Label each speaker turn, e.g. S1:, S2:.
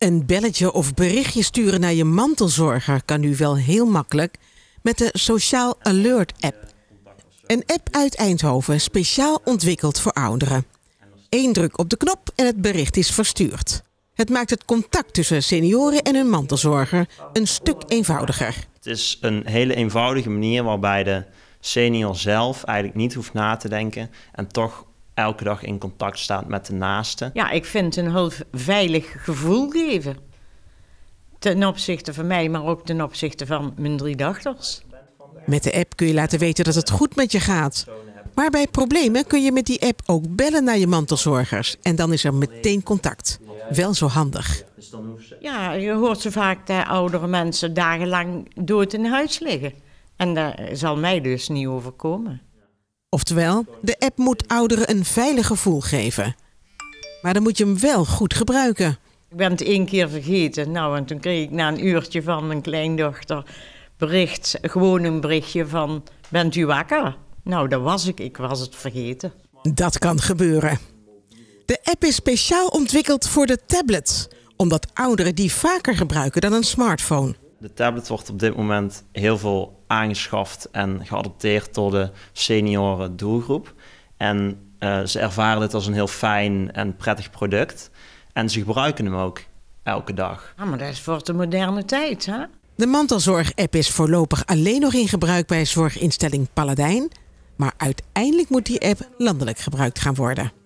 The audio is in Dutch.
S1: Een belletje of berichtje sturen naar je mantelzorger kan nu wel heel makkelijk met de Sociaal Alert app. Een app uit Eindhoven speciaal ontwikkeld voor ouderen. Eén druk op de knop en het bericht is verstuurd. Het maakt het contact tussen senioren en hun mantelzorger een stuk eenvoudiger.
S2: Het is een hele eenvoudige manier waarbij de senior zelf eigenlijk niet hoeft na te denken en toch elke dag in contact staat met de naaste. Ja, ik vind een heel veilig gevoel geven.
S3: Ten opzichte van mij, maar ook ten opzichte van mijn drie dochters.
S1: Met de app kun je laten weten dat het goed met je gaat. Maar bij problemen kun je met die app ook bellen naar je mantelzorgers. En dan is er meteen contact. Wel zo handig.
S3: Ja, je hoort zo vaak dat oudere mensen dagenlang dood in huis liggen. En dat zal mij
S1: dus niet overkomen. Oftewel, de app moet ouderen een veilig gevoel geven. Maar dan moet je hem wel goed gebruiken.
S3: Ik ben het één keer
S1: vergeten. Nou, en
S3: toen kreeg ik na een uurtje van mijn kleindochter bericht, gewoon een berichtje van: Bent u wakker? Nou, dat was ik. Ik was het vergeten.
S1: Dat kan gebeuren. De app is speciaal ontwikkeld voor de tablets, omdat ouderen die vaker gebruiken dan een smartphone
S2: de tablet wordt op dit moment heel veel aangeschaft en geadopteerd door de senioren doelgroep. En eh, ze ervaren dit als een heel fijn en prettig product. En ze gebruiken hem ook elke dag.
S1: Ah, maar dat is voor de moderne tijd, hè? De mantelzorg-app is voorlopig alleen nog in gebruik bij zorginstelling Paladijn. Maar uiteindelijk moet die app landelijk gebruikt gaan worden.